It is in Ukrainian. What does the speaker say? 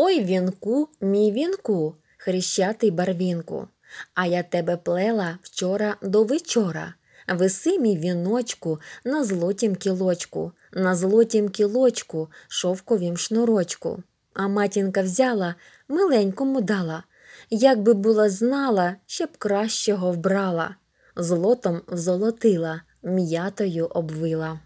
Ой вінку, мій вінку, хрещатий барвінку. А я тебе плела вчора до вечора. Виси мій віночку на злотім кілочку, на злотім кілочку, шовковім шнурочку. А матінка взяла, миленькому дала. як би була знала, ще б кращого вбрала. Злотом золотила, м'ятою обвила.